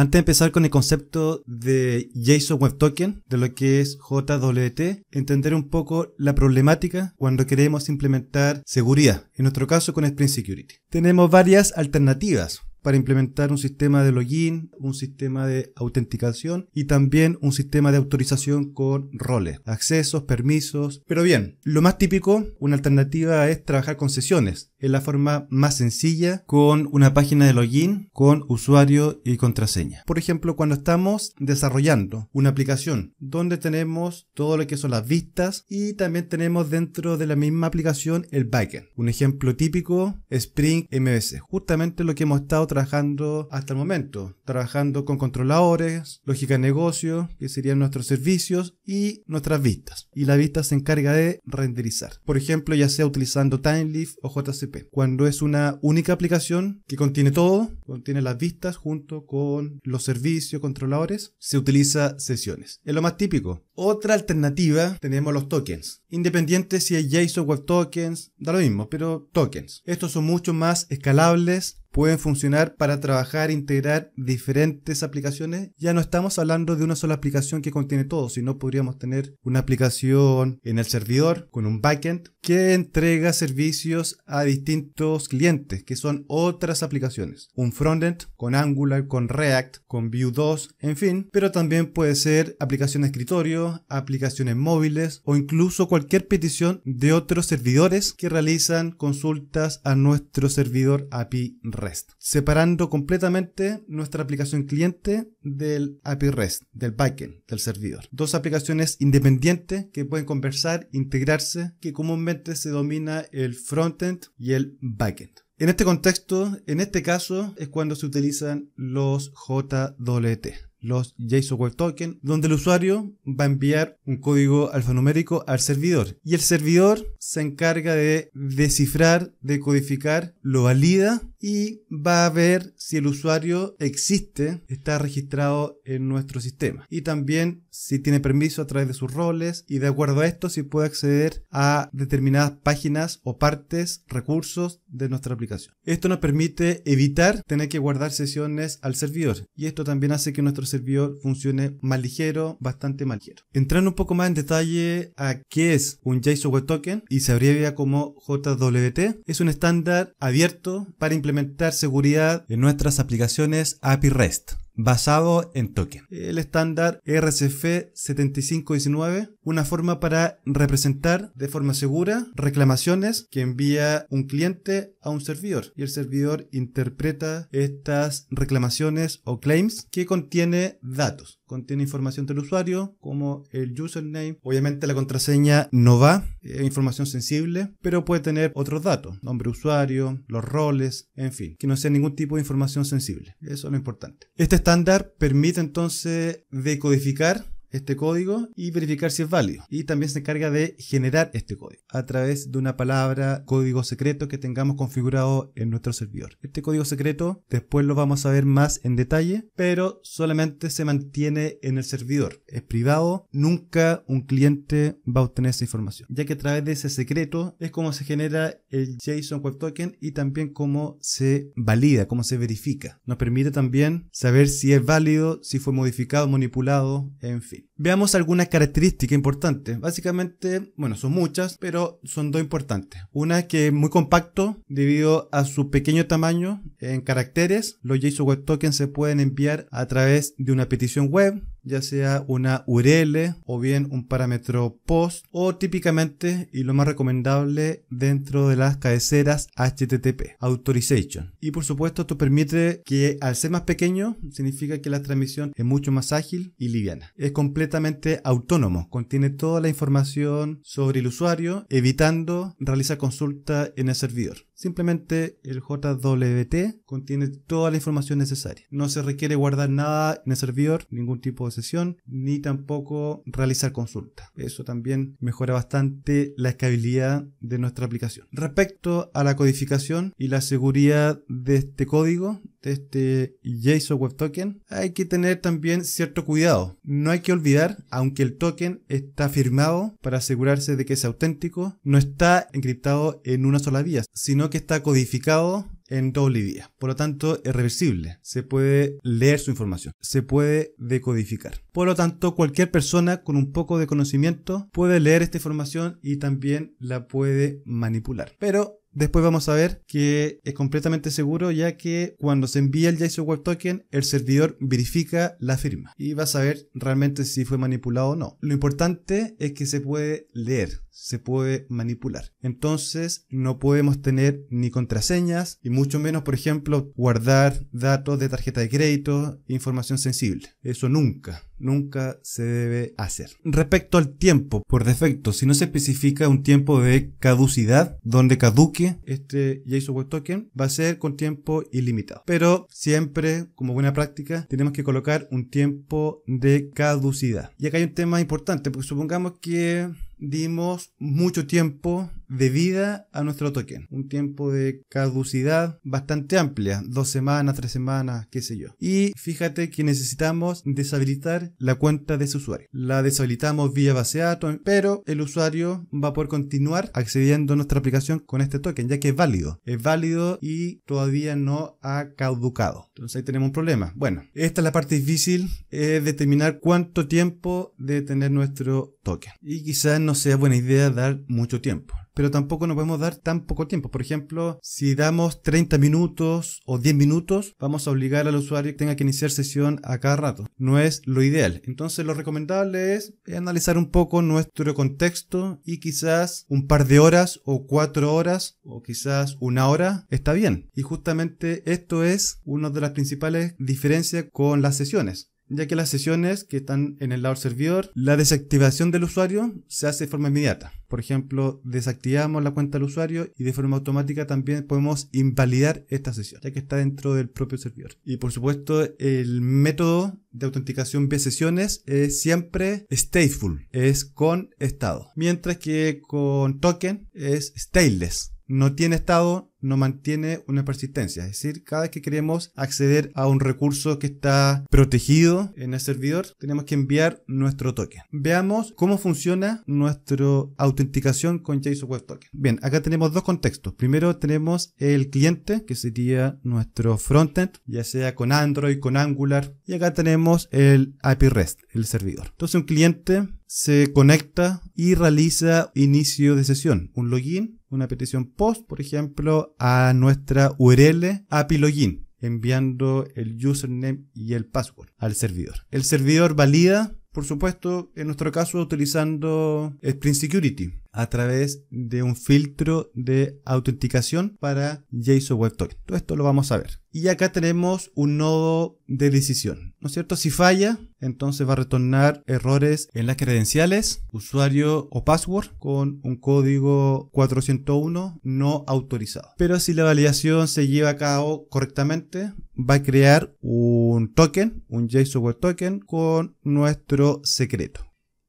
Antes de empezar con el concepto de JSON Web Token, de lo que es JWT, entender un poco la problemática cuando queremos implementar seguridad, en nuestro caso con Spring Security. Tenemos varias alternativas para implementar un sistema de login, un sistema de autenticación y también un sistema de autorización con roles, accesos, permisos. Pero bien, lo más típico, una alternativa es trabajar con sesiones. en la forma más sencilla con una página de login, con usuario y contraseña. Por ejemplo, cuando estamos desarrollando una aplicación donde tenemos todo lo que son las vistas y también tenemos dentro de la misma aplicación el backend. Un ejemplo típico, Spring MVC, justamente lo que hemos estado trabajando trabajando hasta el momento, trabajando con controladores, lógica de negocio, que serían nuestros servicios y nuestras vistas. Y la vista se encarga de renderizar. Por ejemplo, ya sea utilizando TimeLeaf o JCP. Cuando es una única aplicación que contiene todo, contiene las vistas junto con los servicios, controladores, se utiliza sesiones. Es lo más típico. Otra alternativa tenemos los tokens. Independiente si es JSON Web Tokens, da lo mismo, pero tokens. Estos son mucho más escalables pueden funcionar para trabajar, integrar diferentes aplicaciones. Ya no estamos hablando de una sola aplicación que contiene todo, sino podríamos tener una aplicación en el servidor con un backend, que entrega servicios a distintos clientes, que son otras aplicaciones. Un frontend con Angular, con React, con Vue 2, en fin, pero también puede ser aplicación escritorio, aplicaciones móviles o incluso cualquier petición de otros servidores que realizan consultas a nuestro servidor API REST, separando completamente nuestra aplicación cliente del API REST, del backend, del servidor. Dos aplicaciones independientes que pueden conversar, integrarse, que comúnmente se domina el frontend y el backend. En este contexto, en este caso, es cuando se utilizan los JWT los JSON Web Token, donde el usuario va a enviar un código alfanumérico al servidor. Y el servidor se encarga de descifrar, decodificar, lo valida y va a ver si el usuario existe, está registrado en nuestro sistema. Y también si tiene permiso a través de sus roles y de acuerdo a esto si puede acceder a determinadas páginas o partes, recursos de nuestra aplicación. Esto nos permite evitar tener que guardar sesiones al servidor y esto también hace que nuestro servidor funcione más ligero, bastante más ligero. Entrando un poco más en detalle a qué es un JSON Web Token y se abrevia como JWT, es un estándar abierto para implementar seguridad en nuestras aplicaciones API REST basado en token. El estándar RCF 7519, una forma para representar de forma segura reclamaciones que envía un cliente a un servidor y el servidor interpreta estas reclamaciones o claims que contiene datos, contiene información del usuario como el username, obviamente la contraseña no va, información sensible, pero puede tener otros datos, nombre usuario, los roles, en fin, que no sea ningún tipo de información sensible. Eso es lo importante. Este estándar permite entonces decodificar este código y verificar si es válido. Y también se encarga de generar este código a través de una palabra código secreto que tengamos configurado en nuestro servidor. Este código secreto después lo vamos a ver más en detalle, pero solamente se mantiene en el servidor. Es privado, nunca un cliente va a obtener esa información, ya que a través de ese secreto es como se genera el JSON Web Token y también cómo se valida, cómo se verifica. Nos permite también saber si es válido, si fue modificado, manipulado, en fin. Veamos algunas características importantes. Básicamente, bueno, son muchas, pero son dos importantes. Una es que es muy compacto debido a su pequeño tamaño en caracteres. Los JSON Web Tokens se pueden enviar a través de una petición web ya sea una URL o bien un parámetro post o típicamente y lo más recomendable dentro de las cabeceras HTTP, Authorization. Y por supuesto esto permite que al ser más pequeño significa que la transmisión es mucho más ágil y liviana. Es completamente autónomo, contiene toda la información sobre el usuario evitando realizar consulta en el servidor. Simplemente el JWT contiene toda la información necesaria. No se requiere guardar nada en el servidor, ningún tipo de sesión, ni tampoco realizar consulta. Eso también mejora bastante la escalabilidad de nuestra aplicación. Respecto a la codificación y la seguridad de este código, de este JSON Web Token, hay que tener también cierto cuidado. No hay que olvidar, aunque el token está firmado para asegurarse de que es auténtico, no está encriptado en una sola vía, sino que está codificado en doble vía. Por lo tanto, es reversible. Se puede leer su información. Se puede decodificar. Por lo tanto, cualquier persona con un poco de conocimiento puede leer esta información y también la puede manipular. Pero Después vamos a ver que es completamente seguro ya que cuando se envía el JSON Token, el servidor verifica la firma y va a saber realmente si fue manipulado o no. Lo importante es que se puede leer, se puede manipular. Entonces no podemos tener ni contraseñas y mucho menos, por ejemplo, guardar datos de tarjeta de crédito, información sensible. Eso nunca nunca se debe hacer. Respecto al tiempo, por defecto, si no se especifica un tiempo de caducidad, donde caduque este JSON Token, va a ser con tiempo ilimitado. Pero siempre, como buena práctica, tenemos que colocar un tiempo de caducidad. Y acá hay un tema importante, porque supongamos que dimos mucho tiempo de vida a nuestro token. Un tiempo de caducidad bastante amplia, dos semanas, tres semanas, qué sé yo. Y fíjate que necesitamos deshabilitar la cuenta de ese usuario. La deshabilitamos vía base Atom, pero el usuario va a poder continuar accediendo a nuestra aplicación con este token, ya que es válido. Es válido y todavía no ha caducado. Entonces ahí tenemos un problema. Bueno, esta es la parte difícil, es determinar cuánto tiempo debe tener nuestro y quizás no sea buena idea dar mucho tiempo. Pero tampoco nos podemos dar tan poco tiempo. Por ejemplo, si damos 30 minutos o 10 minutos, vamos a obligar al usuario que tenga que iniciar sesión a cada rato. No es lo ideal. Entonces lo recomendable es eh, analizar un poco nuestro contexto y quizás un par de horas o cuatro horas o quizás una hora está bien. Y justamente esto es una de las principales diferencias con las sesiones ya que las sesiones que están en el lado del servidor, la desactivación del usuario se hace de forma inmediata. Por ejemplo, desactivamos la cuenta del usuario y de forma automática también podemos invalidar esta sesión, ya que está dentro del propio servidor. Y por supuesto, el método de autenticación de sesiones es siempre stateful, es con estado, mientras que con token es stateless no tiene estado, no mantiene una persistencia. Es decir, cada vez que queremos acceder a un recurso que está protegido en el servidor, tenemos que enviar nuestro token. Veamos cómo funciona nuestro autenticación con JSON Web Token. Bien, acá tenemos dos contextos. Primero tenemos el cliente, que sería nuestro frontend, ya sea con Android, con Angular. Y acá tenemos el API REST, el servidor. Entonces un cliente se conecta y realiza inicio de sesión, un login una petición post, por ejemplo, a nuestra URL API login, enviando el username y el password al servidor. El servidor valida por supuesto, en nuestro caso utilizando Spring Security, a través de un filtro de autenticación para JSON Web Token. Todo esto lo vamos a ver. Y acá tenemos un nodo de decisión, ¿no es cierto? Si falla, entonces va a retornar errores en las credenciales, usuario o password con un código 401 no autorizado. Pero si la validación se lleva a cabo correctamente, va a crear un token, un JSON Web Token con nuestro secreto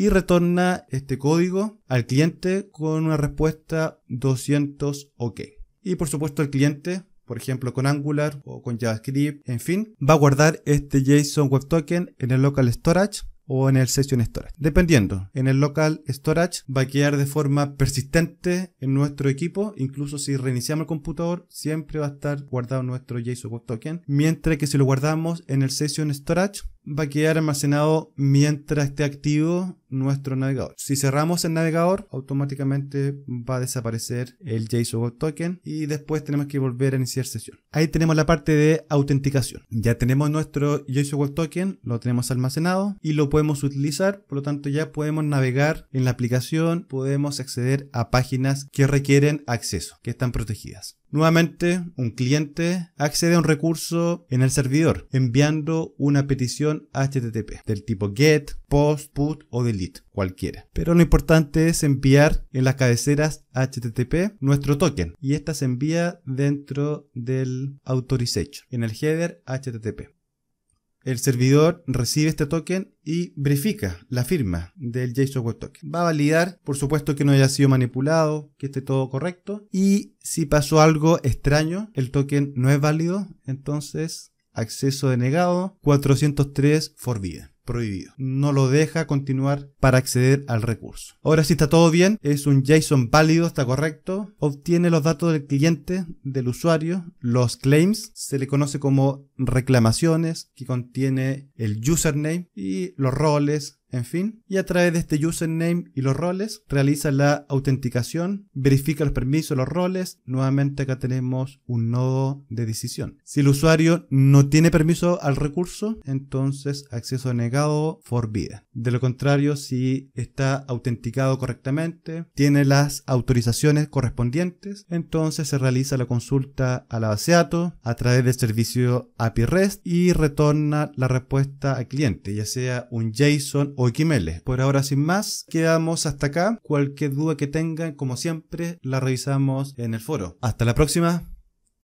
y retorna este código al cliente con una respuesta 200 OK. Y por supuesto el cliente, por ejemplo con Angular o con JavaScript, en fin, va a guardar este JSON Web Token en el local storage o en el session storage. Dependiendo, en el local storage va a quedar de forma persistente en nuestro equipo, incluso si reiniciamos el computador, siempre va a estar guardado nuestro JSON Web Token, mientras que si lo guardamos en el session storage va a quedar almacenado mientras esté activo nuestro navegador. Si cerramos el navegador, automáticamente va a desaparecer el JSON token y después tenemos que volver a iniciar sesión. Ahí tenemos la parte de autenticación. Ya tenemos nuestro JSON token, lo tenemos almacenado y lo podemos utilizar, por lo tanto ya podemos navegar en la aplicación, podemos acceder a páginas que requieren acceso, que están protegidas. Nuevamente, un cliente accede a un recurso en el servidor enviando una petición HTTP del tipo GET, POST, PUT o DELETE, cualquiera. Pero lo importante es enviar en las cabeceras HTTP nuestro token y esta se envía dentro del authorization en el header HTTP el servidor recibe este token y verifica la firma del JSON Web Token. Va a validar, por supuesto, que no haya sido manipulado, que esté todo correcto. Y si pasó algo extraño, el token no es válido, entonces acceso denegado, 403 forbidden prohibido. No lo deja continuar para acceder al recurso. Ahora sí está todo bien, es un JSON válido, está correcto. Obtiene los datos del cliente, del usuario, los claims, se le conoce como reclamaciones, que contiene el username y los roles, en fin, y a través de este username y los roles realiza la autenticación, verifica los permisos, los roles, nuevamente acá tenemos un nodo de decisión. Si el usuario no tiene permiso al recurso, entonces acceso negado for vida. De lo contrario, si está autenticado correctamente, tiene las autorizaciones correspondientes, entonces se realiza la consulta a al datos a través del servicio API REST y retorna la respuesta al cliente, ya sea un JSON o XML. Por ahora, sin más, quedamos hasta acá. Cualquier duda que tengan, como siempre, la revisamos en el foro. Hasta la próxima.